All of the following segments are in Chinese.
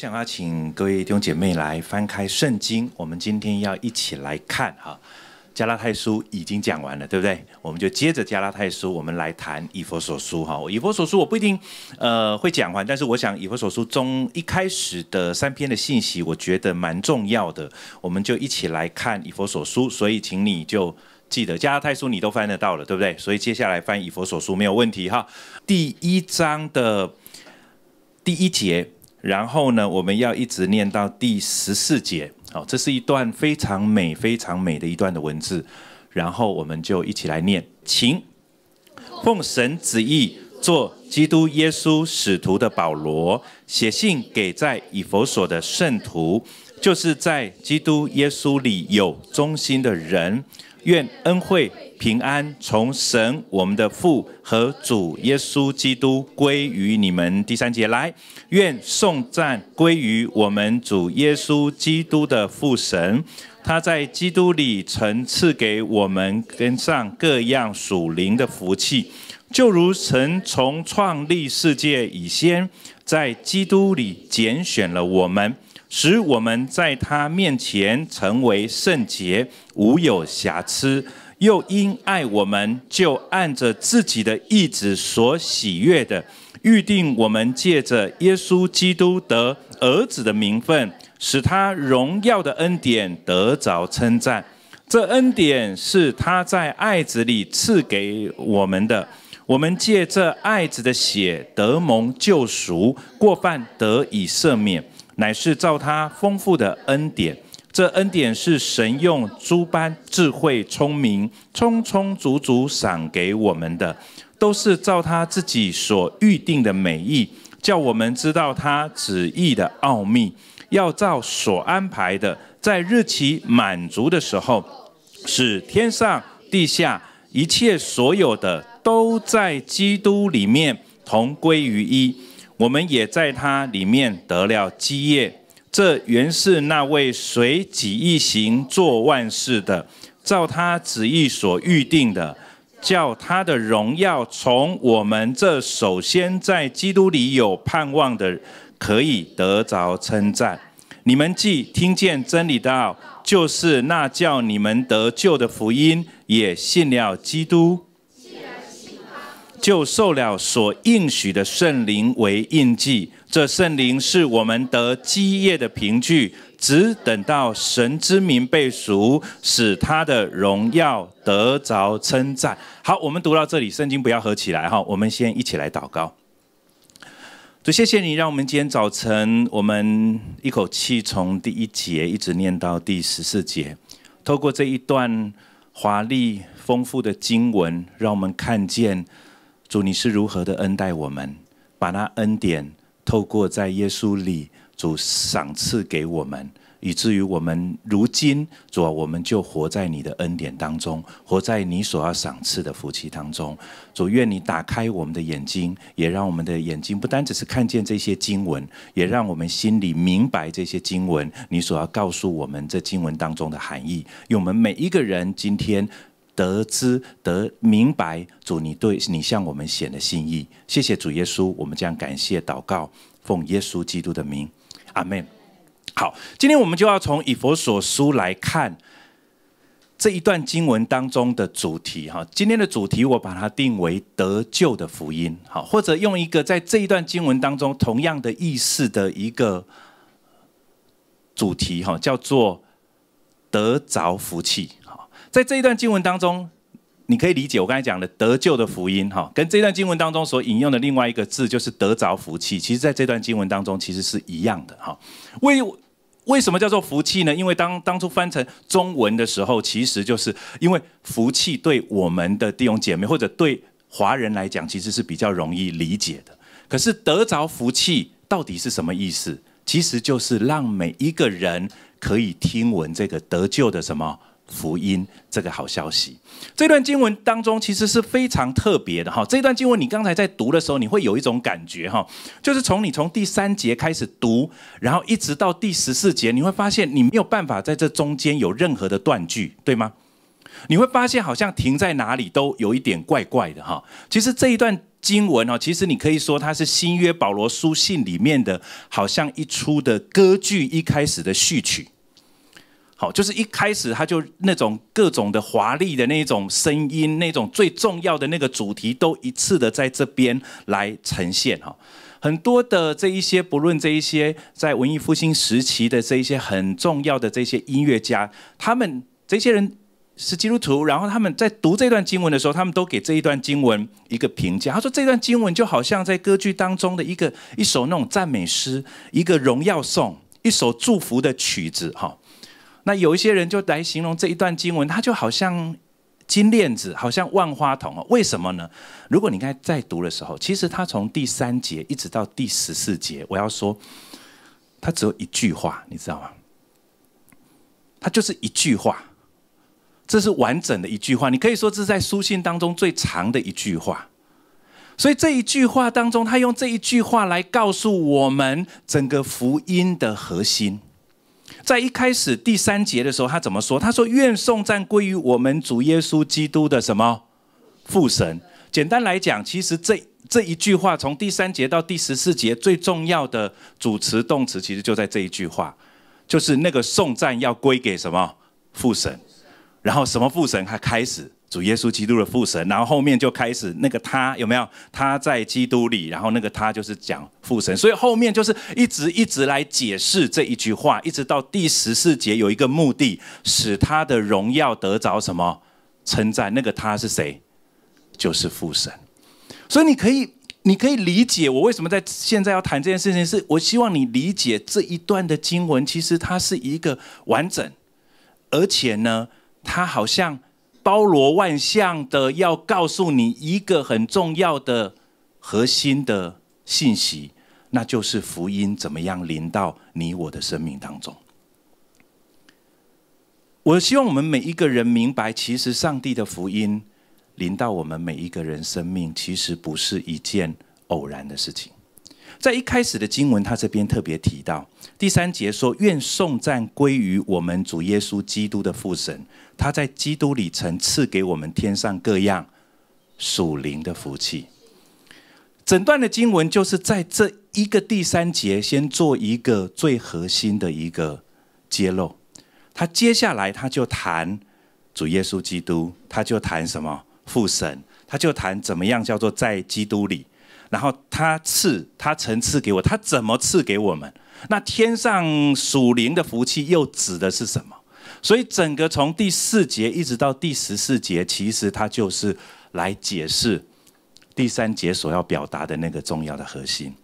想要请各位弟兄姐妹来翻开圣经，我们今天要一起来看哈。加拉太书已经讲完了，对不对？我们就接着加拉太书，我们来谈以佛所书哈。以佛所书我不一定呃会讲完，但是我想以佛所书中一开始的三篇的信息，我觉得蛮重要的，我们就一起来看以佛所书。所以请你就记得加拉太书你都翻得到了，对不对？所以接下来翻以佛所书没有问题哈。第一章的第一节。然后呢，我们要一直念到第十四节。好，这是一段非常美、非常美的一段的文字。然后我们就一起来念，请奉神旨意做基督耶稣使徒的保罗，写信给在以佛所的圣徒，就是在基督耶稣里有忠心的人。愿恩惠平安从神，我们的父和主耶稣基督归于你们。第三节来，愿颂赞归于我们主耶稣基督的父神，他在基督里曾赐给我们跟上各样属灵的福气，就如神从创立世界以先，在基督里拣选了我们。使我们在他面前成为圣洁，无有瑕疵；又因爱我们，就按着自己的意志所喜悦的，预定我们借着耶稣基督得儿子的名分，使他荣耀的恩典得着称赞。这恩典是他在爱子里赐给我们的。我们借这爱子的血得蒙救赎，过犯得以赦免。乃是照他丰富的恩典，这恩典是神用诸般智慧、聪明、充充足足赏给我们的，都是照他自己所预定的美意，叫我们知道他旨意的奥秘，要照所安排的，在日期满足的时候，使天上地下一切所有的都在基督里面同归于一。我们也在他里面得了基业，这原是那位随己意行做万事的，照他旨意所预定的，叫他的荣耀从我们这首先在基督里有盼望的，可以得着称赞。你们既听见真理道，就是那叫你们得救的福音，也信了基督。就受了所应许的圣灵为印记，这圣灵是我们得基业的凭据。只等到神之名被赎，使他的荣耀得着称赞。好，我们读到这里，圣经不要合起来哈。我们先一起来祷告。主，谢谢你让我们今天早晨，我们一口气从第一节一直念到第十四节，透过这一段华丽丰富的经文，让我们看见。主，你是如何的恩待我们，把那恩典透过在耶稣里，主赏赐给我们，以至于我们如今，主，我们就活在你的恩典当中，活在你所要赏赐的福气当中。主，愿你打开我们的眼睛，也让我们的眼睛不单只是看见这些经文，也让我们心里明白这些经文你所要告诉我们这经文当中的含义，用我们每一个人今天。得知得明白主，你对你向我们显的心意，谢谢主耶稣，我们将感谢祷告，奉耶稣基督的名，阿门。好，今天我们就要从以佛所书来看这一段经文当中的主题哈。今天的主题我把它定为得救的福音，好，或者用一个在这一段经文当中同样的意思的一个主题哈，叫做得着福气。在这一段经文当中，你可以理解我刚才讲的得救的福音，哈，跟这段经文当中所引用的另外一个字，就是得着福气。其实，在这段经文当中，其实是一样的，哈。为为什么叫做福气呢？因为当当初翻成中文的时候，其实就是因为福气对我们的弟兄姐妹或者对华人来讲，其实是比较容易理解的。可是得着福气到底是什么意思？其实就是让每一个人可以听闻这个得救的什么。福音这个好消息，这段经文当中其实是非常特别的哈。这段经文你刚才在读的时候，你会有一种感觉哈，就是从你从第三节开始读，然后一直到第十四节，你会发现你没有办法在这中间有任何的断句，对吗？你会发现好像停在哪里都有一点怪怪的哈。其实这一段经文哦，其实你可以说它是新约保罗书信里面的，好像一出的歌剧一开始的序曲。好，就是一开始他就那种各种的华丽的那种声音，那种最重要的那个主题，都一次的在这边来呈现哈。很多的这一些，不论这一些在文艺复兴时期的这一些很重要的这些音乐家，他们这些人是基督徒，然后他们在读这段经文的时候，他们都给这一段经文一个评价。他说这段经文就好像在歌剧当中的一个一首那种赞美诗，一个荣耀颂，一首祝福的曲子哈。那有一些人就来形容这一段经文，它就好像金链子，好像万花筒哦。为什么呢？如果你看在读的时候，其实他从第三节一直到第十四节，我要说，他只有一句话，你知道吗？他就是一句话，这是完整的一句话。你可以说这是在书信当中最长的一句话。所以这一句话当中，他用这一句话来告诉我们整个福音的核心。在一开始第三节的时候，他怎么说？他说：“愿颂赞归于我们主耶稣基督的什么父神。”简单来讲，其实这这一句话，从第三节到第十四节，最重要的主词动词，其实就在这一句话，就是那个颂赞要归给什么父神，然后什么父神他开始。主耶稣基督的父神，然后后面就开始那个他有没有？他在基督里，然后那个他就是讲父神，所以后面就是一直一直来解释这一句话，一直到第十四节有一个目的，使他的荣耀得着什么称赞？那个他是谁？就是父神。所以你可以，你可以理解我为什么在现在要谈这件事情，是我希望你理解这一段的经文，其实它是一个完整，而且呢，它好像。包罗万象的，要告诉你一个很重要的核心的信息，那就是福音怎么样临到你我的生命当中。我希望我们每一个人明白，其实上帝的福音临到我们每一个人生命，其实不是一件偶然的事情。在一开始的经文，他这边特别提到第三节说：“愿颂赞归于我们主耶稣基督的父神，他在基督里曾赐给我们天上各样属灵的福气。”整段的经文就是在这一个第三节，先做一个最核心的一个揭露。他接下来他就谈主耶稣基督，他就谈什么父神，他就谈怎么样叫做在基督里。然后他赐，他层赐给我，他怎么赐给我们？那天上属灵的福气又指的是什么？所以整个从第四节一直到第十四节，其实它就是来解释第三节所要表达的那个重要的核心。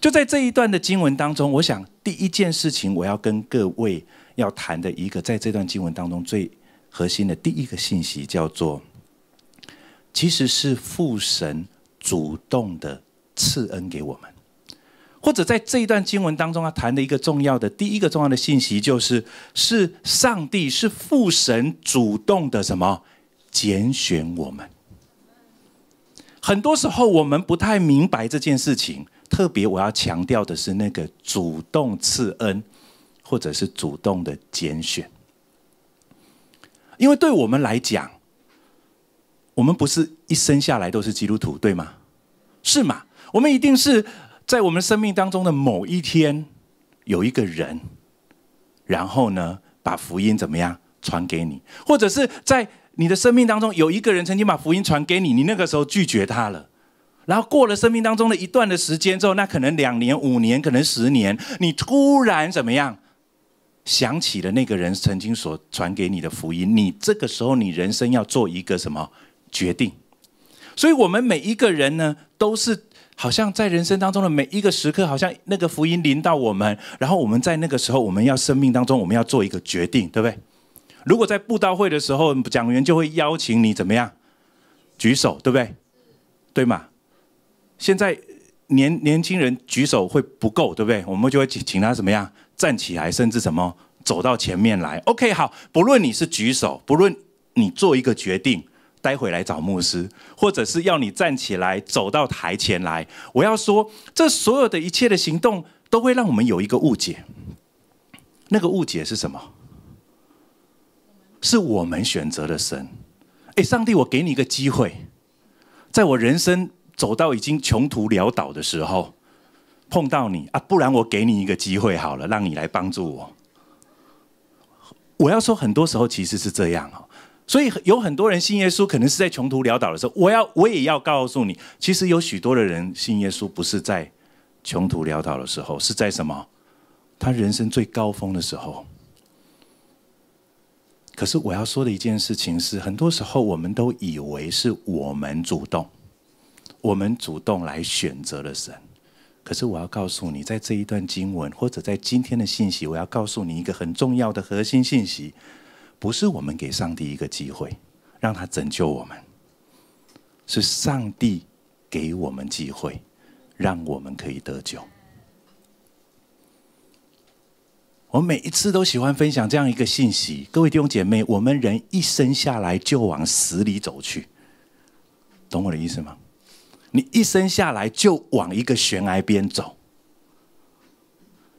就在这一段的经文当中，我想第一件事情我要跟各位要谈的一个，在这段经文当中最核心的第一个信息，叫做其实是父神主动的。赐恩给我们，或者在这一段经文当中，他谈的一个重要的第一个重要的信息，就是是上帝是父神主动的什么拣选我们。很多时候我们不太明白这件事情，特别我要强调的是那个主动赐恩，或者是主动的拣选，因为对我们来讲，我们不是一生下来都是基督徒，对吗？是吗？我们一定是在我们生命当中的某一天，有一个人，然后呢，把福音怎么样传给你，或者是在你的生命当中有一个人曾经把福音传给你，你那个时候拒绝他了，然后过了生命当中的一段的时间之后，那可能两年、五年、可能十年，你突然怎么样想起了那个人曾经所传给你的福音，你这个时候你人生要做一个什么决定？所以我们每一个人呢，都是。好像在人生当中的每一个时刻，好像那个福音临到我们，然后我们在那个时候，我们要生命当中，我们要做一个决定，对不对？如果在布道会的时候，讲员就会邀请你怎么样举手，对不对？对嘛？现在年年轻人举手会不够，对不对？我们就会请请他怎么样站起来，甚至什么走到前面来。OK，好，不论你是举手，不论你做一个决定。待会来找牧师，或者是要你站起来走到台前来。我要说，这所有的一切的行动都会让我们有一个误解。那个误解是什么？是我们选择了神。哎，上帝，我给你一个机会，在我人生走到已经穷途潦倒的时候碰到你啊，不然我给你一个机会好了，让你来帮助我。我要说，很多时候其实是这样哦。所以有很多人信耶稣，可能是在穷途潦倒的时候。我要，我也要告诉你，其实有许多的人信耶稣，不是在穷途潦倒的时候，是在什么？他人生最高峰的时候。可是我要说的一件事情是，很多时候我们都以为是我们主动，我们主动来选择了神。可是我要告诉你，在这一段经文，或者在今天的信息，我要告诉你一个很重要的核心信息。不是我们给上帝一个机会，让他拯救我们，是上帝给我们机会，让我们可以得救。我每一次都喜欢分享这样一个信息，各位弟兄姐妹，我们人一生下来就往死里走去，懂我的意思吗？你一生下来就往一个悬崖边走，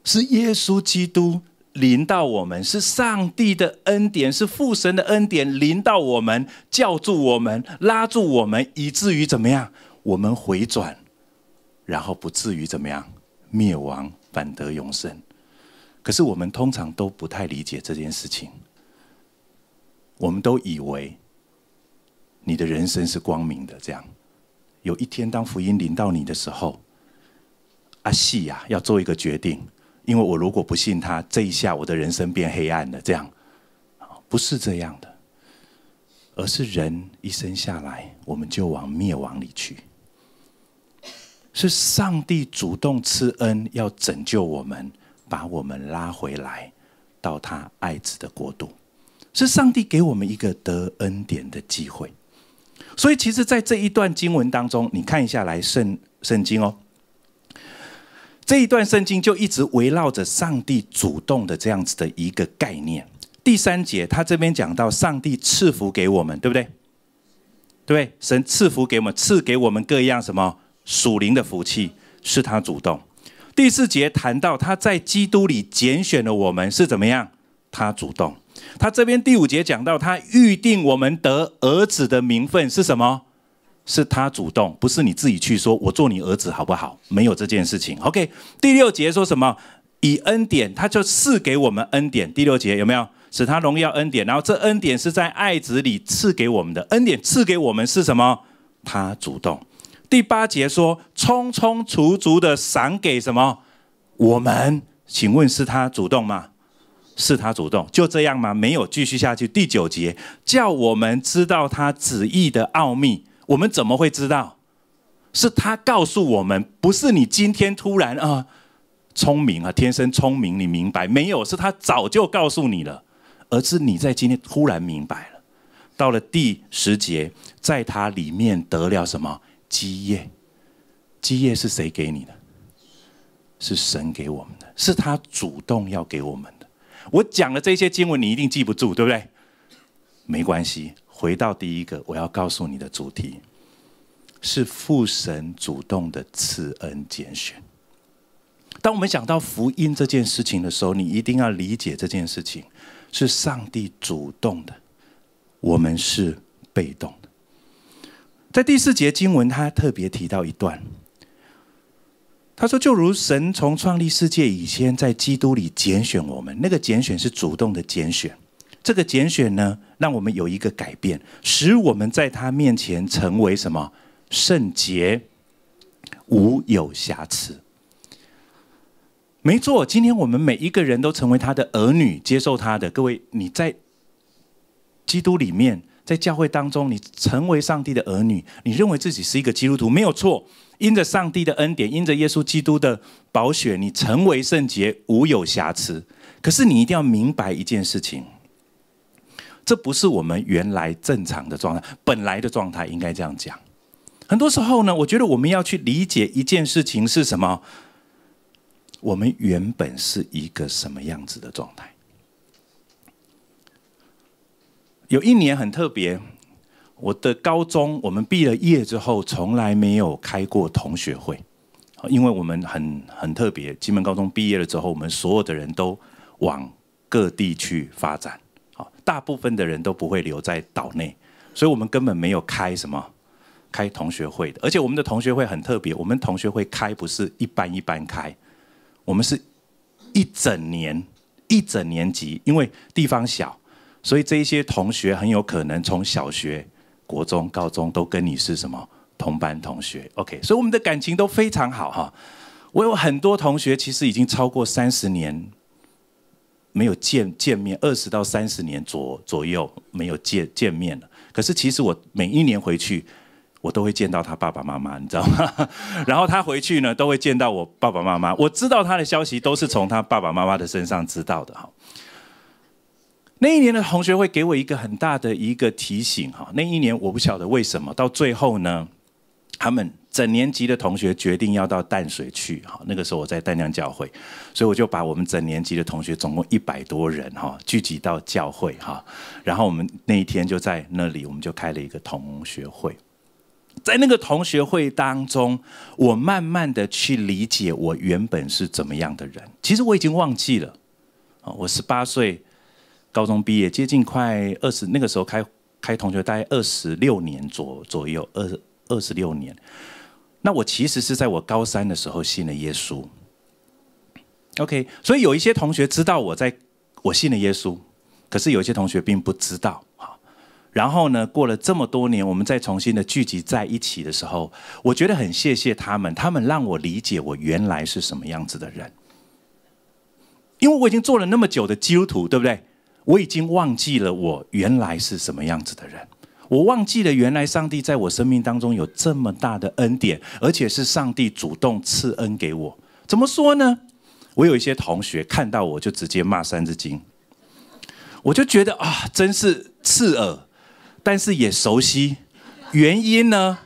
是耶稣基督。临到我们是上帝的恩典，是父神的恩典，临到我们，叫住我们，拉住我们，以至于怎么样，我们回转，然后不至于怎么样灭亡，反得永生。可是我们通常都不太理解这件事情，我们都以为你的人生是光明的，这样有一天当福音临到你的时候，阿西呀，要做一个决定。因为我如果不信他，这一下我的人生变黑暗了。这样，不是这样的，而是人一生下来，我们就往灭亡里去。是上帝主动赐恩，要拯救我们，把我们拉回来，到他爱子的国度。是上帝给我们一个得恩典的机会。所以，其实，在这一段经文当中，你看一下来圣圣经哦。这一段圣经就一直围绕着上帝主动的这样子的一个概念。第三节，他这边讲到上帝赐福给我们，对不对？对，神赐福给我们，赐给我们各样什么属灵的福气，是他主动。第四节谈到他在基督里拣选了我们是怎么样，他主动。他这边第五节讲到他预定我们得儿子的名分是什么？是他主动，不是你自己去说。我做你儿子好不好？没有这件事情。OK，第六节说什么？以恩典，他就赐给我们恩典。第六节有没有使他荣耀恩典？然后这恩典是在爱子里赐给我们的。恩典赐给我们是什么？他主动。第八节说，匆匆足足的赏给什么我们？请问是他主动吗？是他主动，就这样吗？没有继续下去。第九节叫我们知道他旨意的奥秘。我们怎么会知道？是他告诉我们，不是你今天突然啊聪明啊，天生聪明，你明白没有？是他早就告诉你了，而是你在今天突然明白了。到了第十节，在他里面得了什么基业？基业是谁给你的？是神给我们的，是他主动要给我们的。我讲的这些经文，你一定记不住，对不对？没关系。回到第一个，我要告诉你的主题是父神主动的赐恩拣选。当我们想到福音这件事情的时候，你一定要理解这件事情是上帝主动的，我们是被动的。在第四节经文，他特别提到一段，他说：“就如神从创立世界以前，在基督里拣选我们，那个拣选是主动的拣选。”这个拣选呢，让我们有一个改变，使我们在他面前成为什么圣洁、无有瑕疵。没错，今天我们每一个人都成为他的儿女，接受他的。各位，你在基督里面，在教会当中，你成为上帝的儿女，你认为自己是一个基督徒，没有错。因着上帝的恩典，因着耶稣基督的宝血，你成为圣洁、无有瑕疵。可是你一定要明白一件事情。这不是我们原来正常的状态，本来的状态应该这样讲。很多时候呢，我觉得我们要去理解一件事情是什么，我们原本是一个什么样子的状态。有一年很特别，我的高中我们毕了业之后，从来没有开过同学会，因为我们很很特别。金门高中毕业了之后，我们所有的人都往各地去发展。大部分的人都不会留在岛内，所以我们根本没有开什么开同学会的。而且我们的同学会很特别，我们同学会开不是一班一班开，我们是一整年一整年级。因为地方小，所以这一些同学很有可能从小学、国中、高中都跟你是什么同班同学。OK，所以我们的感情都非常好哈。我有很多同学其实已经超过三十年。没有见见面，二十到三十年左左右没有见见面了。可是其实我每一年回去，我都会见到他爸爸妈妈，你知道吗？然后他回去呢，都会见到我爸爸妈妈。我知道他的消息都是从他爸爸妈妈的身上知道的。哈，那一年的同学会给我一个很大的一个提醒。哈，那一年我不晓得为什么到最后呢？他们整年级的同学决定要到淡水去哈。那个时候我在淡江教会，所以我就把我们整年级的同学，总共一百多人哈，聚集到教会哈。然后我们那一天就在那里，我们就开了一个同学会。在那个同学会当中，我慢慢的去理解我原本是怎么样的人。其实我已经忘记了啊。我十八岁，高中毕业，接近快二十，那个时候开开同学大概二十六年左左右二。二十六年，那我其实是在我高三的时候信了耶稣。OK，所以有一些同学知道我在我信了耶稣，可是有一些同学并不知道。好，然后呢，过了这么多年，我们再重新的聚集在一起的时候，我觉得很谢谢他们，他们让我理解我原来是什么样子的人，因为我已经做了那么久的基督徒，对不对？我已经忘记了我原来是什么样子的人。我忘记了，原来上帝在我生命当中有这么大的恩典，而且是上帝主动赐恩给我。怎么说呢？我有一些同学看到我就直接骂三字经，我就觉得啊，真是刺耳，但是也熟悉。原因呢？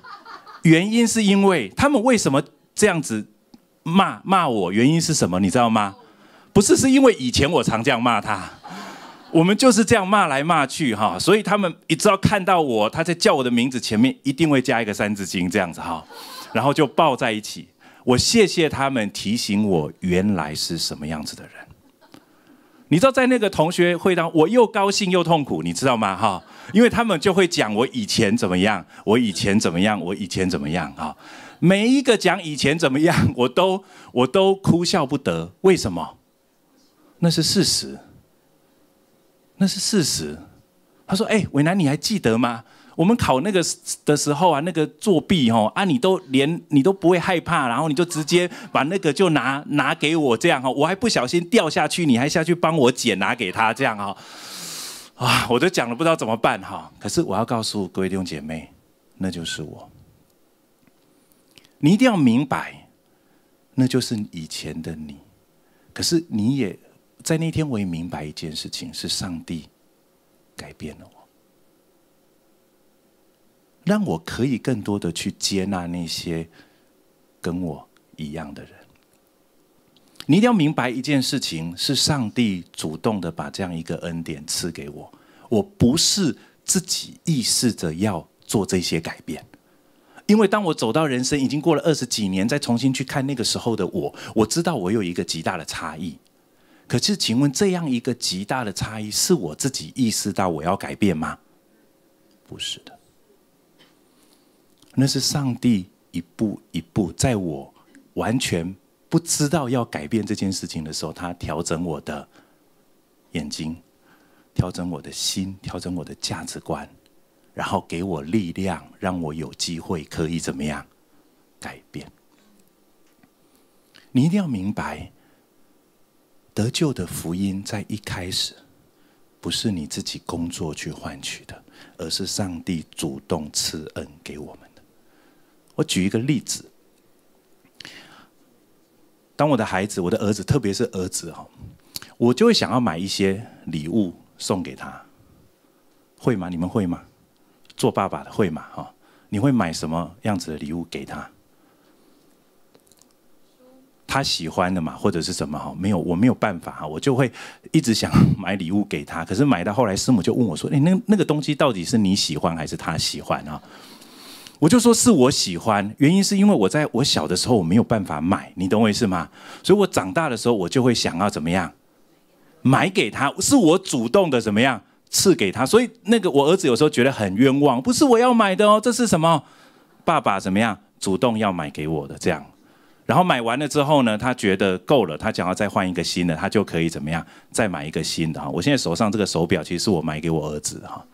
原因是因为他们为什么这样子骂骂我？原因是什么？你知道吗？不是，是因为以前我常这样骂他。我们就是这样骂来骂去，哈，所以他们一直要看到我，他在叫我的名字前面一定会加一个三字经这样子，哈，然后就抱在一起。我谢谢他们提醒我原来是什么样子的人。你知道在那个同学会当我又高兴又痛苦，你知道吗？哈，因为他们就会讲我以前怎么样，我以前怎么样，我以前怎么样，哈，每一个讲以前怎么样，我都我都哭笑不得。为什么？那是事实。那是事实，他说：“哎，伟南，你还记得吗？我们考那个的时候啊，那个作弊哦啊，你都连你都不会害怕，然后你就直接把那个就拿拿给我这样哈，我还不小心掉下去，你还下去帮我捡，拿给他这样哈，啊，我都讲了不知道怎么办哈。可是我要告诉各位弟兄姐妹，那就是我，你一定要明白，那就是以前的你。可是你也。”在那天，我也明白一件事情：是上帝改变了我，让我可以更多的去接纳那些跟我一样的人。你一定要明白一件事情：是上帝主动的把这样一个恩典赐给我，我不是自己意识着要做这些改变。因为当我走到人生已经过了二十几年，再重新去看那个时候的我，我知道我有一个极大的差异。可是，请问这样一个极大的差异，是我自己意识到我要改变吗？不是的，那是上帝一步一步在我完全不知道要改变这件事情的时候，他调整我的眼睛，调整我的心，调整我的价值观，然后给我力量，让我有机会可以怎么样改变。你一定要明白。得救的福音在一开始，不是你自己工作去换取的，而是上帝主动赐恩给我们的。我举一个例子：当我的孩子，我的儿子，特别是儿子哈，我就会想要买一些礼物送给他，会吗？你们会吗？做爸爸的会吗？哈，你会买什么样子的礼物给他？他喜欢的嘛，或者是什么哈？没有，我没有办法哈，我就会一直想 买礼物给他。可是买到后来，师母就问我说：“哎，那那个东西到底是你喜欢还是他喜欢啊？”我就说是我喜欢，原因是因为我在我小的时候我没有办法买，你懂我意思吗？所以我长大的时候，我就会想要怎么样买给他，是我主动的怎么样赐给他。所以那个我儿子有时候觉得很冤枉，不是我要买的哦，这是什么？爸爸怎么样主动要买给我的这样。然后买完了之后呢，他觉得够了，他想要再换一个新的，他就可以怎么样，再买一个新的哈。我现在手上这个手表其实是我买给我儿子哈。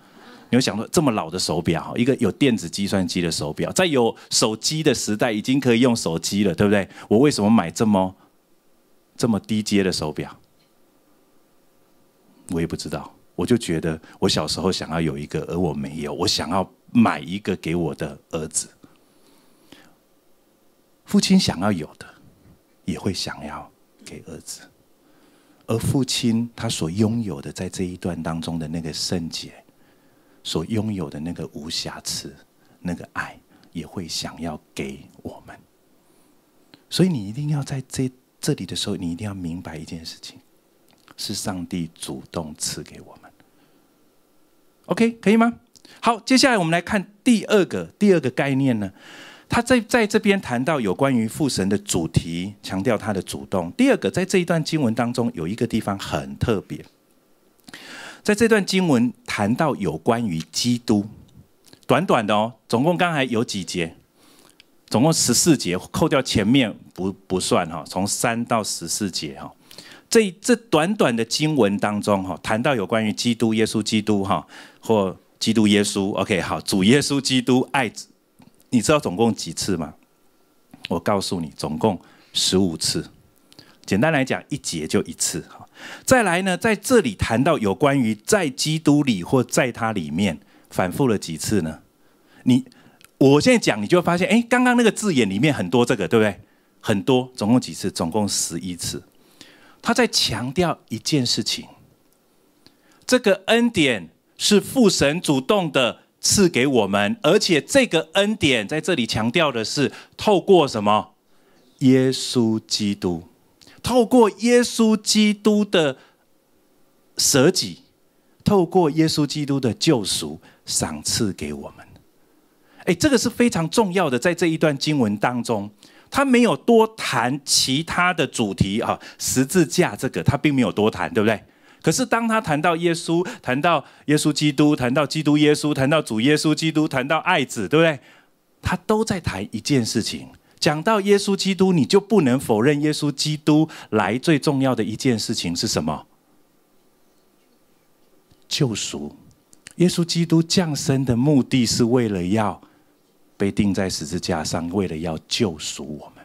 你会想说，这么老的手表，一个有电子计算机的手表，在有手机的时代已经可以用手机了，对不对？我为什么买这么这么低阶的手表？我也不知道，我就觉得我小时候想要有一个，而我没有，我想要买一个给我的儿子。父亲想要有的，也会想要给儿子；而父亲他所拥有的，在这一段当中的那个圣洁，所拥有的那个无瑕疵、那个爱，也会想要给我们。所以你一定要在这这里的时候，你一定要明白一件事情：是上帝主动赐给我们。OK，可以吗？好，接下来我们来看第二个第二个概念呢。他在在这边谈到有关于父神的主题，强调他的主动。第二个，在这一段经文当中，有一个地方很特别。在这段经文谈到有关于基督，短短的哦，总共刚才有几节，总共十四节，扣掉前面不不算哈，从三到十四节哈。这这短短的经文当中哈，谈到有关于基督耶稣基督哈，或基督耶稣，OK 好，主耶稣基督爱子。你知道总共几次吗？我告诉你，总共十五次。简单来讲，一节就一次。哈，再来呢，在这里谈到有关于在基督里或在他里面，反复了几次呢？你我现在讲，你就会发现，哎，刚刚那个字眼里面很多这个，对不对？很多，总共几次？总共十一次。他在强调一件事情：这个恩典是父神主动的。赐给我们，而且这个恩典在这里强调的是，透过什么？耶稣基督，透过耶稣基督的舍己，透过耶稣基督的救赎，赏赐给我们。哎，这个是非常重要的，在这一段经文当中，他没有多谈其他的主题啊，十字架这个他并没有多谈，对不对？可是，当他谈到耶稣，谈到耶稣基督，谈到基督耶稣，谈到主耶稣基督，谈到爱子，对不对？他都在谈一件事情。讲到耶稣基督，你就不能否认耶稣基督来最重要的一件事情是什么？救赎。耶稣基督降生的目的是为了要被钉在十字架上，为了要救赎我们。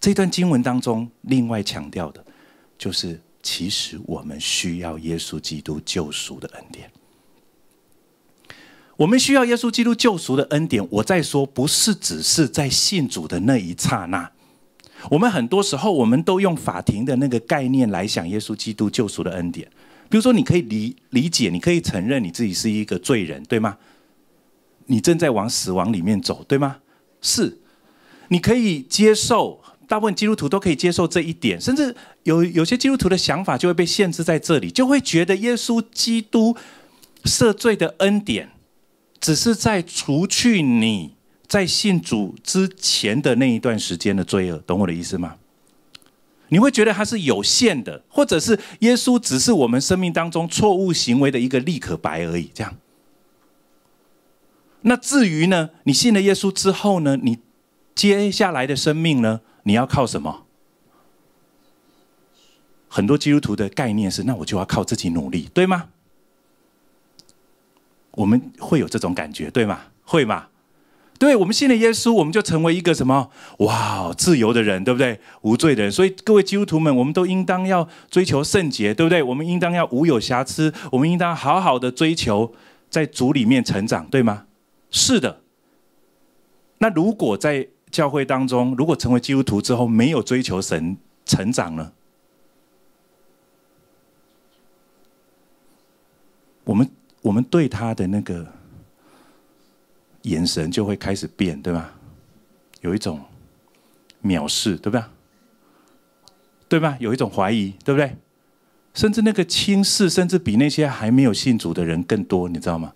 这段经文当中，另外强调的就是。其实我们需要耶稣基督救赎的恩典，我们需要耶稣基督救赎的恩典。我在说，不是只是在信主的那一刹那。我们很多时候，我们都用法庭的那个概念来想耶稣基督救赎的恩典。比如说，你可以理理解，你可以承认你自己是一个罪人，对吗？你正在往死亡里面走，对吗？是，你可以接受。大部分基督徒都可以接受这一点，甚至有有些基督徒的想法就会被限制在这里，就会觉得耶稣基督赦罪的恩典只是在除去你在信主之前的那一段时间的罪恶，懂我的意思吗？你会觉得它是有限的，或者是耶稣只是我们生命当中错误行为的一个立可白而已？这样。那至于呢，你信了耶稣之后呢，你接下来的生命呢？你要靠什么？很多基督徒的概念是，那我就要靠自己努力，对吗？我们会有这种感觉，对吗？会吗？对我们信了耶稣，我们就成为一个什么？哇，自由的人，对不对？无罪的人。所以，各位基督徒们，我们都应当要追求圣洁，对不对？我们应当要无有瑕疵，我们应当好好的追求，在主里面成长，对吗？是的。那如果在教会当中，如果成为基督徒之后没有追求神成长呢？我们我们对他的那个眼神就会开始变，对吧？有一种藐视，对不对？对吧？有一种怀疑，对不对？甚至那个轻视，甚至比那些还没有信主的人更多，你知道吗？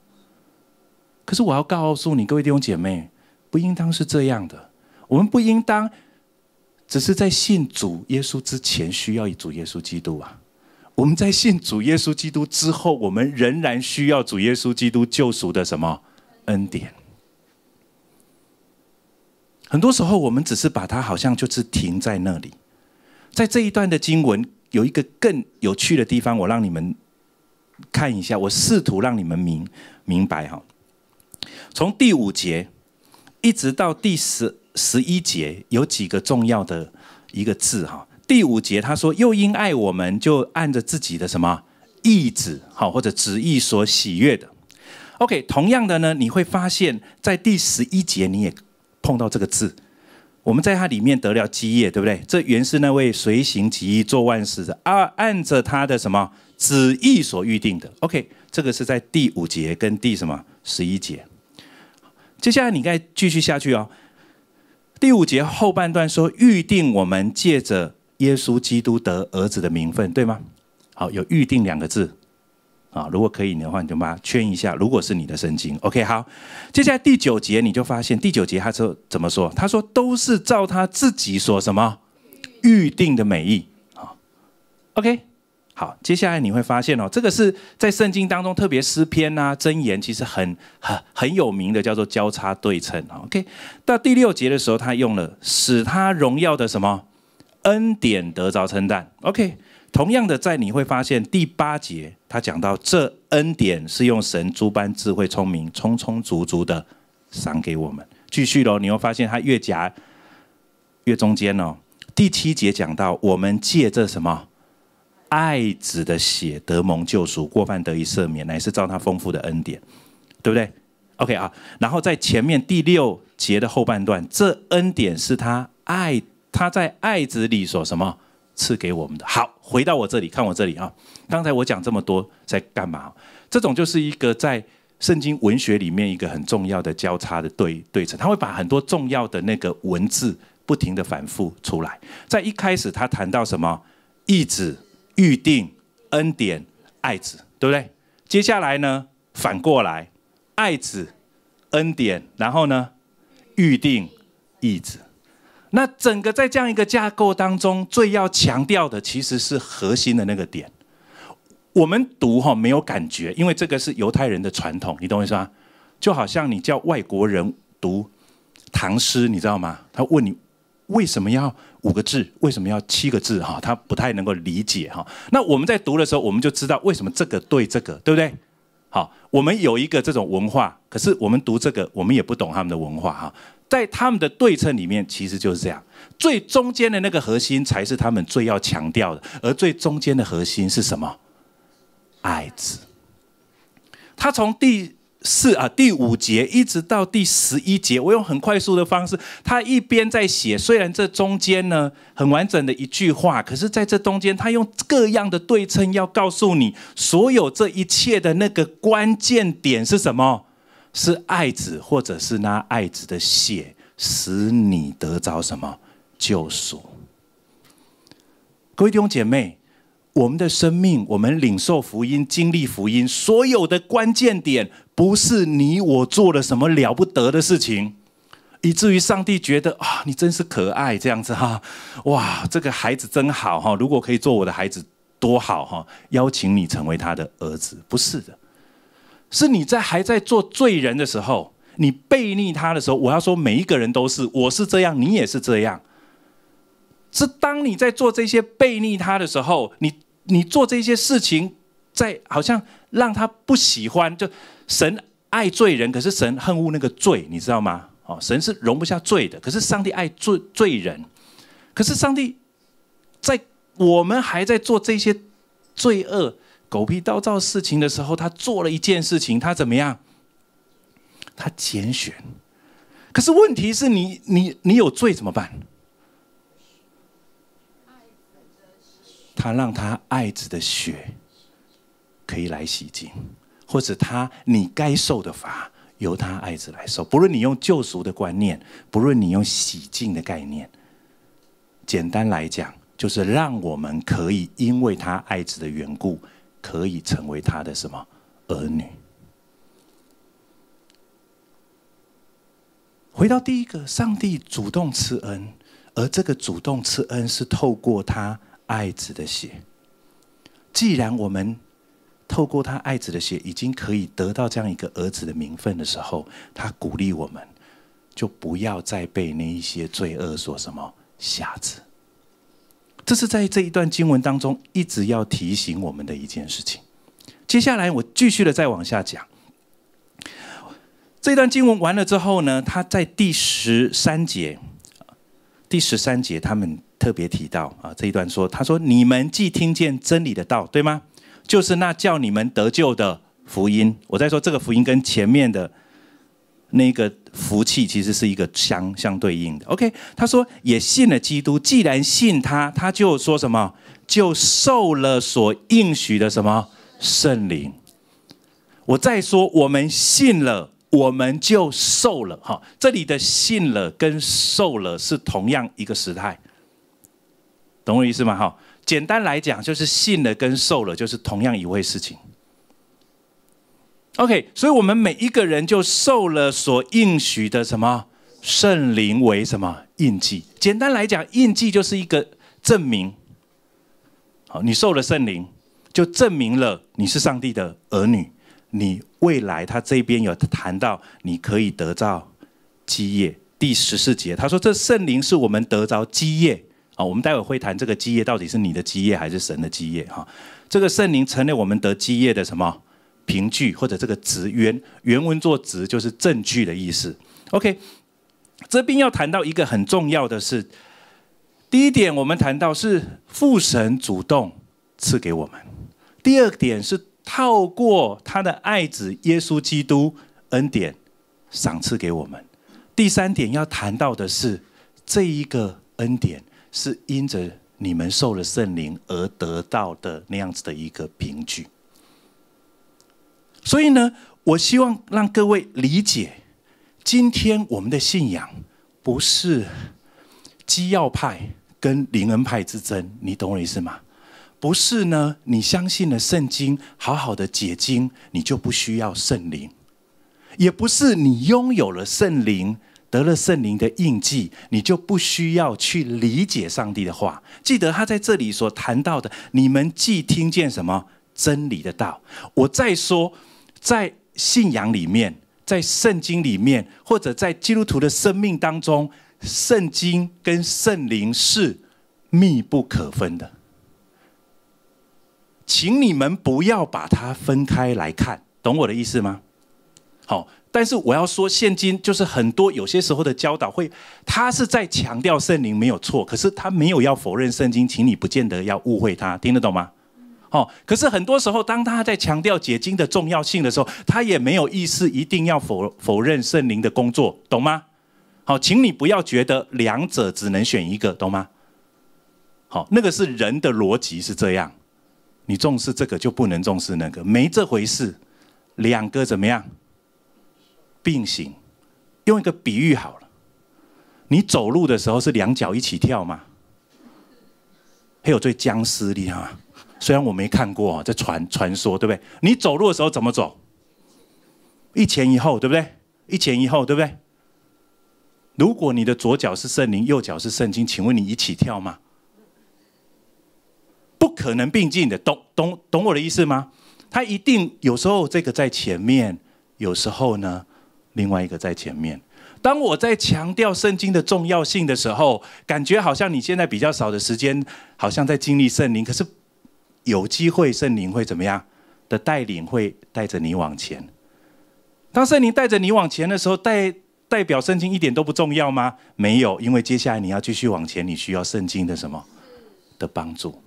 可是我要告诉你，各位弟兄姐妹，不应当是这样的。我们不应当只是在信主耶稣之前需要主耶稣基督啊，我们在信主耶稣基督之后，我们仍然需要主耶稣基督救赎的什么恩典。很多时候，我们只是把它好像就是停在那里。在这一段的经文有一个更有趣的地方，我让你们看一下，我试图让你们明明白哈。从第五节一直到第十。十一节有几个重要的一个字哈。第五节他说：“又因爱我们，就按着自己的什么意志，好或者旨意所喜悦的。” OK，同样的呢，你会发现在第十一节你也碰到这个字。我们在它里面得了基业，对不对？这原是那位随行旨意做万事的，啊，按着他的什么旨意所预定的。OK，这个是在第五节跟第什么十一节。接下来你该继续下去哦。第五节后半段说预定我们借着耶稣基督得儿子的名分，对吗？好，有预定两个字，啊，如果可以的话，你就把它圈一下。如果是你的圣经，OK，好。接下来第九节你就发现第九节他说怎么说？他说都是照他自己所什么预定的美意啊，OK。好，接下来你会发现哦，这个是在圣经当中特别诗篇呐、箴言，其实很很很有名的，叫做交叉对称。OK，到第六节的时候，他用了使他荣耀的什么恩典得着称赞。OK，同样的，在你会发现第八节他讲到这恩典是用神诸般智慧聪明，充充足足的赏给我们。继续喽，你会发现他越夹越中间哦。第七节讲到我们借这什么？爱子的血得蒙救赎，过犯得以赦免，乃是照他丰富的恩典，对不对？OK 啊，然后在前面第六节的后半段，这恩典是他爱，他在爱子里所什么赐给我们的。好，回到我这里看我这里啊，刚才我讲这么多在干嘛？这种就是一个在圣经文学里面一个很重要的交叉的对对称，他会把很多重要的那个文字不停的反复出来。在一开始他谈到什么义子。预定恩典爱子，对不对？接下来呢，反过来爱子恩典，然后呢预定义子。那整个在这样一个架构当中，最要强调的其实是核心的那个点。我们读哈没有感觉，因为这个是犹太人的传统，你懂我意思吗？就好像你叫外国人读唐诗，你知道吗？他问你。为什么要五个字？为什么要七个字？哈，他不太能够理解哈。那我们在读的时候，我们就知道为什么这个对这个，对不对？好，我们有一个这种文化，可是我们读这个，我们也不懂他们的文化哈。在他们的对称里面，其实就是这样，最中间的那个核心才是他们最要强调的，而最中间的核心是什么？爱字。他从第。是啊，第五节一直到第十一节，我用很快速的方式，他一边在写，虽然这中间呢很完整的一句话，可是在这中间，他用各样的对称，要告诉你所有这一切的那个关键点是什么？是爱子，或者是拿爱子的血，使你得着什么救赎？各位弟兄姐妹，我们的生命，我们领受福音、经历福音，所有的关键点。不是你我做了什么了不得的事情，以至于上帝觉得啊，你真是可爱这样子哈，哇，这个孩子真好哈，如果可以做我的孩子多好哈，邀请你成为他的儿子。不是的，是你在还在做罪人的时候，你背逆他的时候，我要说每一个人都是，我是这样，你也是这样，是当你在做这些背逆他的时候，你你做这些事情。在好像让他不喜欢，就神爱罪人，可是神恨恶那个罪，你知道吗？哦，神是容不下罪的。可是上帝爱罪罪人，可是上帝在我们还在做这些罪恶、狗屁倒灶事情的时候，他做了一件事情，他怎么样？他拣选。可是问题是你，你，你有罪怎么办？他让他爱子的血。可以来洗净，或者他你该受的罚由他爱子来受。不论你用救赎的观念，不论你用洗净的概念，简单来讲，就是让我们可以因为他爱子的缘故，可以成为他的什么儿女。回到第一个，上帝主动施恩，而这个主动施恩是透过他爱子的血。既然我们透过他爱子的血，已经可以得到这样一个儿子的名分的时候，他鼓励我们，就不要再被那一些罪恶所什么瞎子。这是在这一段经文当中一直要提醒我们的一件事情。接下来我继续的再往下讲。这段经文完了之后呢，他在第十三节，第十三节他们特别提到啊这一段说，他说你们既听见真理的道，对吗？就是那叫你们得救的福音，我在说这个福音跟前面的那个福气其实是一个相相对应的。OK，他说也信了基督，既然信他，他就说什么就受了所应许的什么圣灵。我再说，我们信了，我们就受了。哈，这里的信了跟受了是同样一个时态，懂我意思吗？哈。简单来讲，就是信了跟受了就是同样一回事。情。OK，所以我们每一个人就受了所应许的什么圣灵，为什么印记？简单来讲，印记就是一个证明。好，你受了圣灵，就证明了你是上帝的儿女。你未来他这边有谈到，你可以得到基业。第十四节他说，这圣灵是我们得着基业。啊，我们待会会谈这个基业到底是你的基业还是神的基业哈？这个圣灵成了我们得基业的什么凭据，或者这个职冤原文作职就是证据的意思。OK，这边要谈到一个很重要的是，第一点我们谈到是父神主动赐给我们；第二点是透过他的爱子耶稣基督恩典赏赐给我们；第三点要谈到的是这一个恩典。是因着你们受了圣灵而得到的那样子的一个凭据，所以呢，我希望让各位理解，今天我们的信仰不是基要派跟灵恩派之争，你懂我意思吗？不是呢，你相信了圣经，好好的解经，你就不需要圣灵，也不是你拥有了圣灵。得了圣灵的印记，你就不需要去理解上帝的话。记得他在这里所谈到的，你们既听见什么真理的道，我再说，在信仰里面，在圣经里面，或者在基督徒的生命当中，圣经跟圣灵是密不可分的。请你们不要把它分开来看，懂我的意思吗？好。但是我要说，现今就是很多有些时候的教导会，他是在强调圣灵没有错，可是他没有要否认圣经，请你不见得要误会他，听得懂吗？哦，可是很多时候，当他在强调解经的重要性的时候，他也没有意思一定要否否认圣灵的工作，懂吗？好，请你不要觉得两者只能选一个，懂吗？好，那个是人的逻辑是这样，你重视这个就不能重视那个，没这回事，两个怎么样？并行，用一个比喻好了。你走路的时候是两脚一起跳吗？还有这僵尸的量，虽然我没看过啊，这传传说对不对？你走路的时候怎么走？一前一后，对不对？一前一后，对不对？如果你的左脚是圣灵，右脚是圣经，请问你一起跳吗？不可能并进的，懂懂懂我的意思吗？他一定有时候这个在前面，有时候呢？另外一个在前面。当我在强调圣经的重要性的时候，感觉好像你现在比较少的时间，好像在经历圣灵。可是有机会，圣灵会怎么样的带领，会带着你往前。当圣灵带着你往前的时候，代代表圣经一点都不重要吗？没有，因为接下来你要继续往前，你需要圣经的什么的帮助。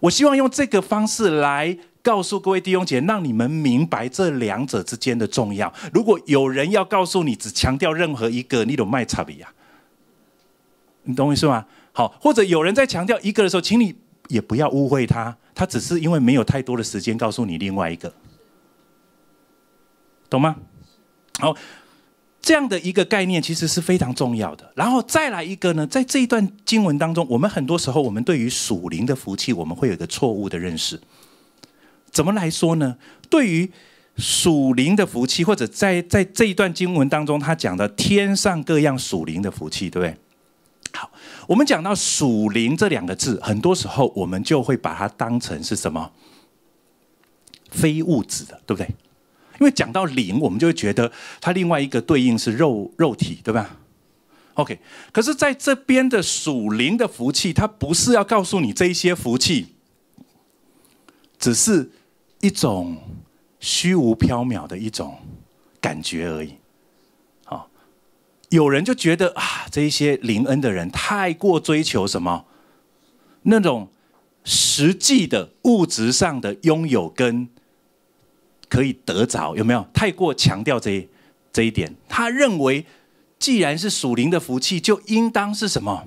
我希望用这个方式来。告诉各位弟兄姐让你们明白这两者之间的重要。如果有人要告诉你，只强调任何一个，你都卖差比呀，你懂我意思吗？好，或者有人在强调一个的时候，请你也不要误会他，他只是因为没有太多的时间告诉你另外一个，懂吗？好，这样的一个概念其实是非常重要的。然后再来一个呢，在这一段经文当中，我们很多时候我们对于属灵的福气，我们会有一个错误的认识。怎么来说呢？对于属灵的福气，或者在在这一段经文当中，他讲的天上各样属灵的福气，对不对？好，我们讲到属灵这两个字，很多时候我们就会把它当成是什么非物质的，对不对？因为讲到灵，我们就会觉得它另外一个对应是肉肉体，对吧？OK，可是在这边的属灵的福气，它不是要告诉你这一些福气，只是。一种虚无缥缈的一种感觉而已。好，有人就觉得啊，这一些灵恩的人太过追求什么？那种实际的物质上的拥有跟可以得着有没有？太过强调这这一点，他认为，既然是属灵的福气，就应当是什么？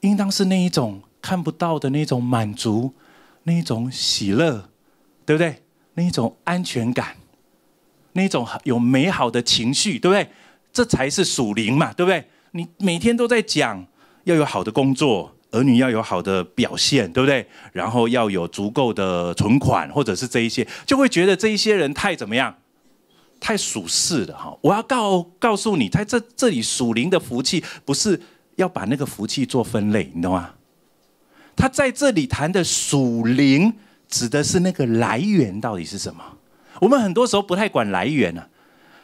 应当是那一种看不到的那种满足，那一种喜乐。对不对？那种安全感，那种有美好的情绪，对不对？这才是属灵嘛，对不对？你每天都在讲要有好的工作，儿女要有好的表现，对不对？然后要有足够的存款，或者是这一些，就会觉得这一些人太怎么样？太属世了哈！我要告告诉你，他这这里属灵的福气，不是要把那个福气做分类，你懂吗？他在这里谈的属灵。指的是那个来源到底是什么？我们很多时候不太管来源呢。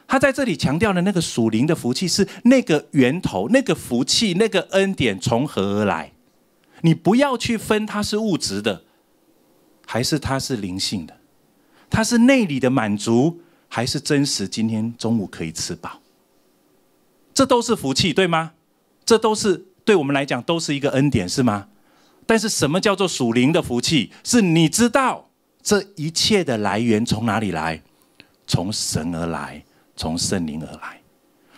他在这里强调的那个属灵的福气是那个源头，那个福气，那个恩典从何而来？你不要去分它是物质的，还是它是灵性的；它是内里的满足，还是真实？今天中午可以吃饱，这都是福气，对吗？这都是对我们来讲，都是一个恩典，是吗？但是，什么叫做属灵的福气？是你知道这一切的来源从哪里来，从神而来，从圣灵而来。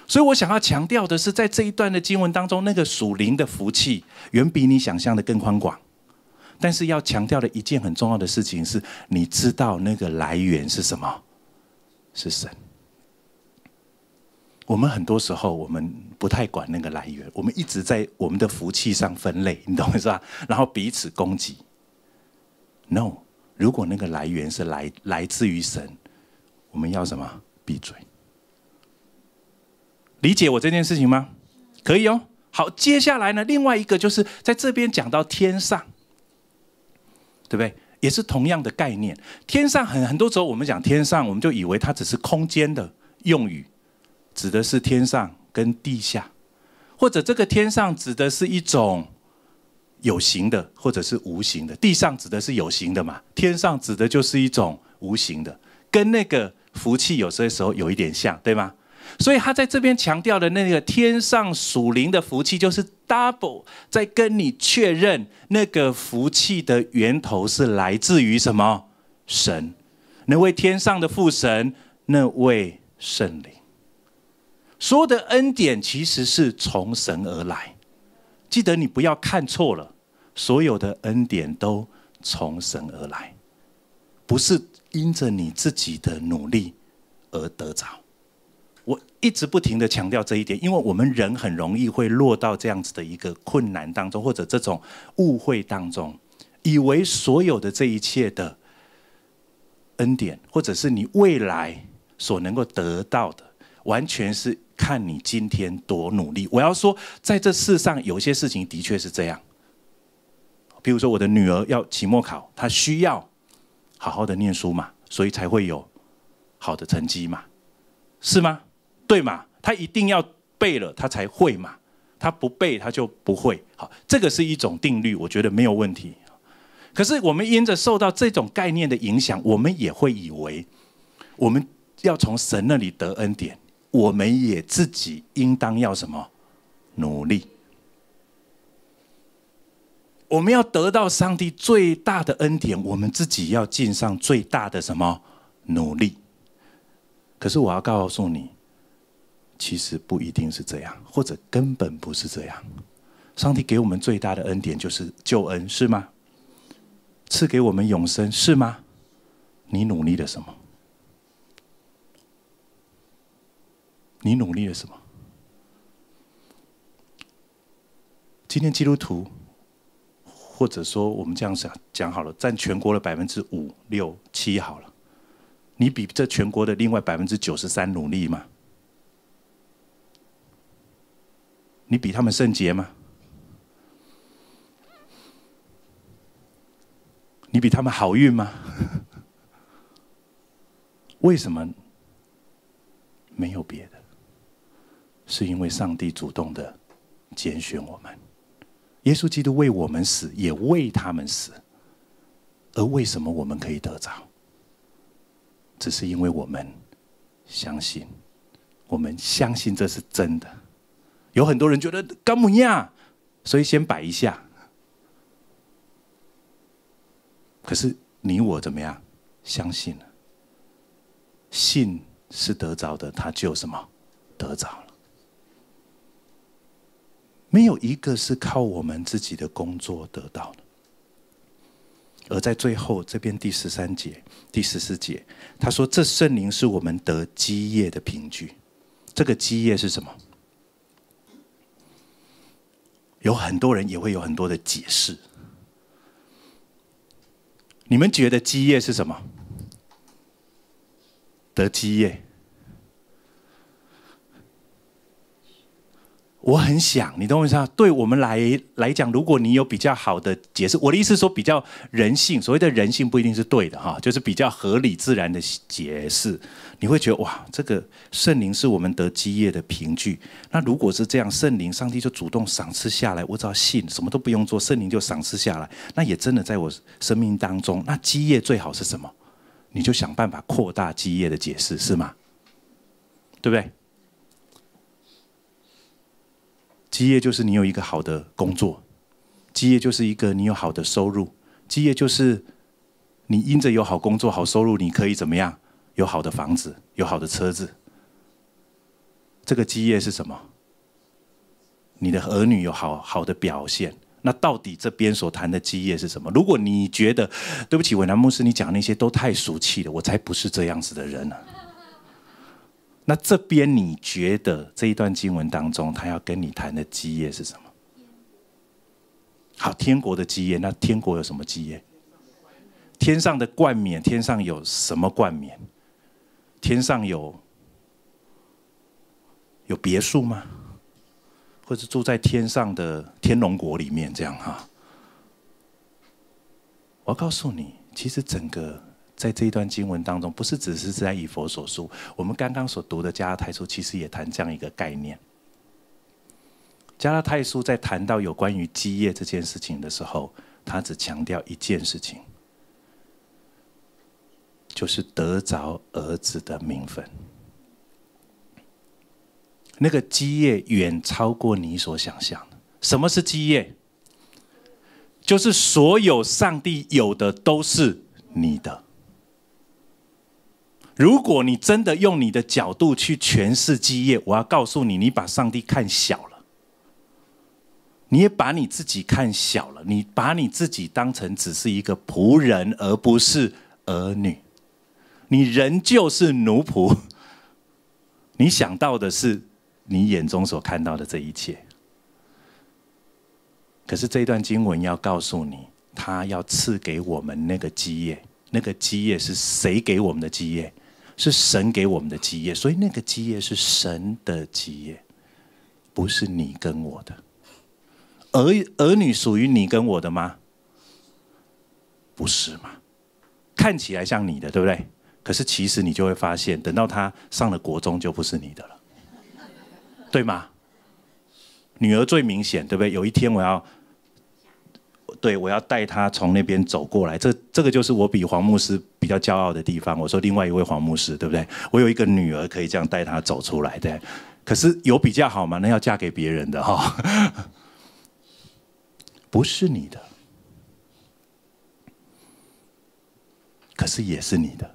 所以我想要强调的是，在这一段的经文当中，那个属灵的福气远比你想象的更宽广。但是，要强调的一件很重要的事情是，你知道那个来源是什么？是神。我们很多时候，我们不太管那个来源，我们一直在我们的福气上分类，你懂我意思吧？然后彼此攻击。No，如果那个来源是来来自于神，我们要什么？闭嘴。理解我这件事情吗？可以哦。好，接下来呢？另外一个就是在这边讲到天上，对不对？也是同样的概念。天上很很多时候，我们讲天上，我们就以为它只是空间的用语。指的是天上跟地下，或者这个天上指的是一种有形的，或者是无形的。地上指的是有形的嘛，天上指的就是一种无形的，跟那个福气有些时候有一点像，对吗？所以他在这边强调的那个天上属灵的福气，就是 double 在跟你确认那个福气的源头是来自于什么神，那位天上的父神，那位圣灵。所有的恩典其实是从神而来，记得你不要看错了，所有的恩典都从神而来，不是因着你自己的努力而得着。我一直不停的强调这一点，因为我们人很容易会落到这样子的一个困难当中，或者这种误会当中，以为所有的这一切的恩典，或者是你未来所能够得到的，完全是。看你今天多努力！我要说，在这世上有些事情的确是这样。比如说，我的女儿要期末考，她需要好好的念书嘛，所以才会有好的成绩嘛，是吗？对嘛？她一定要背了，她才会嘛，她不背，她就不会。好，这个是一种定律，我觉得没有问题。可是我们因着受到这种概念的影响，我们也会以为我们要从神那里得恩典。我们也自己应当要什么努力？我们要得到上帝最大的恩典，我们自己要尽上最大的什么努力？可是我要告诉你，其实不一定是这样，或者根本不是这样。上帝给我们最大的恩典就是救恩，是吗？赐给我们永生，是吗？你努力了什么？你努力了什么？今天基督徒，或者说我们这样想讲好了，占全国的百分之五六七好了，你比这全国的另外百分之九十三努力吗？你比他们圣洁吗？你比他们好运吗？为什么没有别的？是因为上帝主动的拣选我们，耶稣基督为我们死，也为他们死。而为什么我们可以得着？只是因为我们相信，我们相信这是真的。有很多人觉得干么呀？所以先摆一下。可是你我怎么样？相信了，信是得着的，他就什么得着了。没有一个是靠我们自己的工作得到的，而在最后这边第十三节、第十四节，他说：“这圣灵是我们得基业的凭据。”这个基业是什么？有很多人也会有很多的解释。你们觉得基业是什么？得基业。我很想，你懂我意思？啊？对我们来来讲，如果你有比较好的解释，我的意思说比较人性，所谓的“人性”不一定是对的哈，就是比较合理自然的解释。你会觉得哇，这个圣灵是我们得基业的凭据。那如果是这样，圣灵、上帝就主动赏赐下来，我只要信，什么都不用做，圣灵就赏赐下来。那也真的在我生命当中，那基业最好是什么？你就想办法扩大基业的解释，是吗？对不对？基业就是你有一个好的工作，基业就是一个你有好的收入，基业就是你因着有好工作、好收入，你可以怎么样？有好的房子，有好的车子。这个基业是什么？你的儿女有好好的表现。那到底这边所谈的基业是什么？如果你觉得对不起，伟南牧师，你讲那些都太俗气了，我才不是这样子的人呢。那这边你觉得这一段经文当中，他要跟你谈的基业是什么？好，天国的基业，那天国有什么基业？天上的冠冕，天上有什么冠冕？天上有有别墅吗？或是住在天上的天龙国里面这样哈？我告诉你，其实整个。在这一段经文当中，不是只是在以佛所书，我们刚刚所读的加拉太书，其实也谈这样一个概念。加拉太书在谈到有关于基业这件事情的时候，他只强调一件事情，就是得着儿子的名分。那个基业远超过你所想象。什么是基业？就是所有上帝有的都是你的。如果你真的用你的角度去诠释基业，我要告诉你，你把上帝看小了，你也把你自己看小了。你把你自己当成只是一个仆人，而不是儿女。你仍旧是奴仆。你想到的是你眼中所看到的这一切。可是这段经文要告诉你，他要赐给我们那个基业。那个基业是谁给我们的基业？是神给我们的基业，所以那个基业是神的基业，不是你跟我的。儿儿女属于你跟我的吗？不是嘛？看起来像你的，对不对？可是其实你就会发现，等到他上了国中，就不是你的了，对吗？女儿最明显，对不对？有一天我要，对我要带她从那边走过来，这这个就是我比黄牧师。比较骄傲的地方，我说另外一位黄牧师，对不对？我有一个女儿可以这样带她走出来的，可是有比较好吗？那要嫁给别人的哈，不是你的，可是也是你的。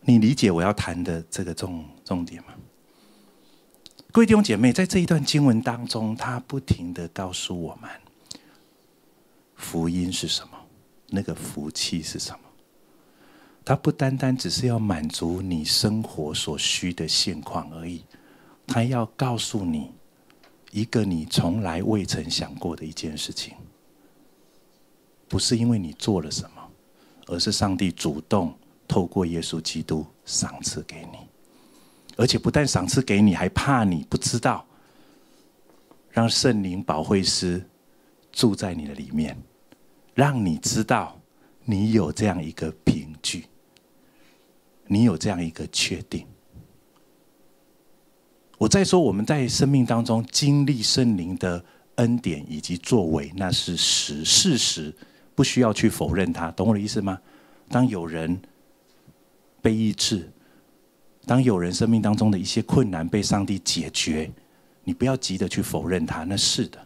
你理解我要谈的这个重重点吗？位弟兄姐妹，在这一段经文当中，他不停的告诉我们，福音是什么？那个福气是什么？它不单单只是要满足你生活所需的现况而已，它要告诉你一个你从来未曾想过的一件事情。不是因为你做了什么，而是上帝主动透过耶稣基督赏赐给你，而且不但赏赐给你，还怕你不知道，让圣灵保惠师住在你的里面。让你知道，你有这样一个凭据，你有这样一个确定。我在说，我们在生命当中经历圣灵的恩典以及作为，那是实事实，不需要去否认它。懂我的意思吗？当有人被医治，当有人生命当中的一些困难被上帝解决，你不要急着去否认它，那是的。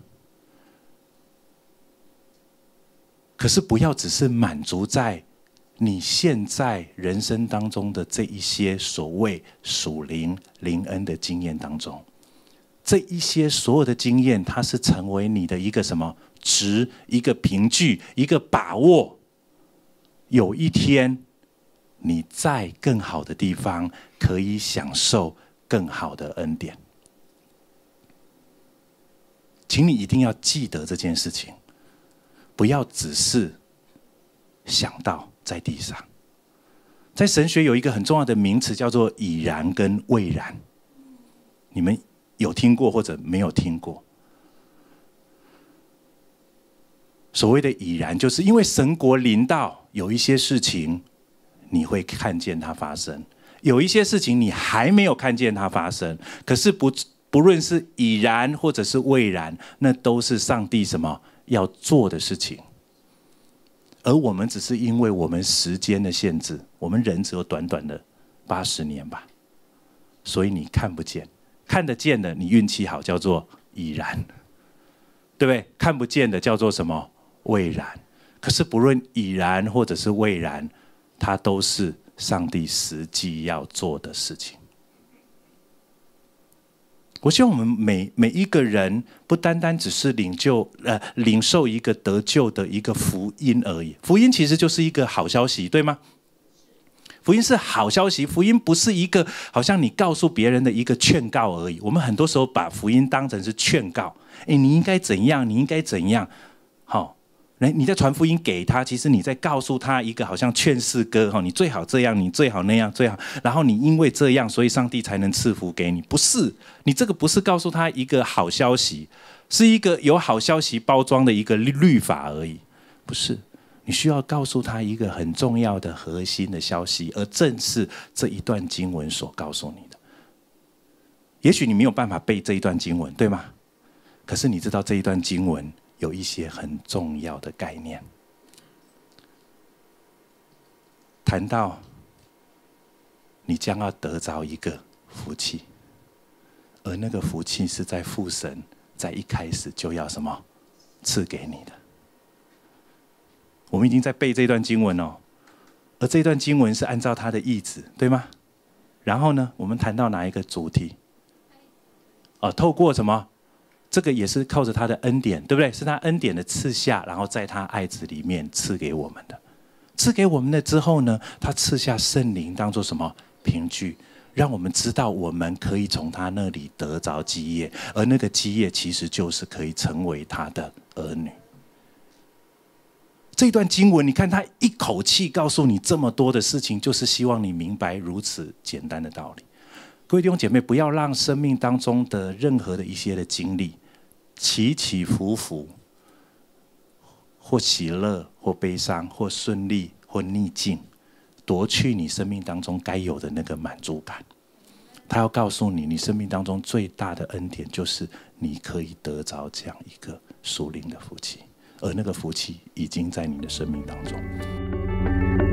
可是不要只是满足在你现在人生当中的这一些所谓属灵灵恩的经验当中，这一些所有的经验，它是成为你的一个什么值、一个凭据、一个把握。有一天，你在更好的地方可以享受更好的恩典，请你一定要记得这件事情。不要只是想到在地上，在神学有一个很重要的名词叫做“已然”跟“未然”，你们有听过或者没有听过？所谓的“已然”，就是因为神国临到，有一些事情你会看见它发生；有一些事情你还没有看见它发生。可是不不论是已然或者是未然，那都是上帝什么？要做的事情，而我们只是因为我们时间的限制，我们人只有短短的八十年吧，所以你看不见，看得见的你运气好，叫做已然，对不对？看不见的叫做什么？未然。可是不论已然或者是未然，它都是上帝实际要做的事情。我希望我们每每一个人，不单单只是领救呃领受一个得救的一个福音而已。福音其实就是一个好消息，对吗？福音是好消息，福音不是一个好像你告诉别人的一个劝告而已。我们很多时候把福音当成是劝告，诶，你应该怎样，你应该怎样。来，你在传福音给他，其实你在告诉他一个好像劝世歌哈，你最好这样，你最好那样，最好。然后你因为这样，所以上帝才能赐福给你，不是？你这个不是告诉他一个好消息，是一个有好消息包装的一个律法而已，不是？你需要告诉他一个很重要的核心的消息，而正是这一段经文所告诉你的。也许你没有办法背这一段经文，对吗？可是你知道这一段经文。有一些很重要的概念。谈到你将要得着一个福气，而那个福气是在父神在一开始就要什么赐给你的。我们已经在背这段经文哦，而这段经文是按照他的意志，对吗？然后呢，我们谈到哪一个主题？啊，透过什么？这个也是靠着他的恩典，对不对？是他恩典的赐下，然后在他爱子里面赐给我们的，赐给我们了之后呢，他赐下圣灵当做什么凭据，让我们知道我们可以从他那里得着基业，而那个基业其实就是可以成为他的儿女。这段经文，你看他一口气告诉你这么多的事情，就是希望你明白如此简单的道理。各位弟兄姐妹，不要让生命当中的任何的一些的经历。起起伏伏，或喜乐，或悲伤，或顺利，或逆境，夺去你生命当中该有的那个满足感。他要告诉你，你生命当中最大的恩典，就是你可以得着这样一个属灵的福气，而那个福气已经在你的生命当中。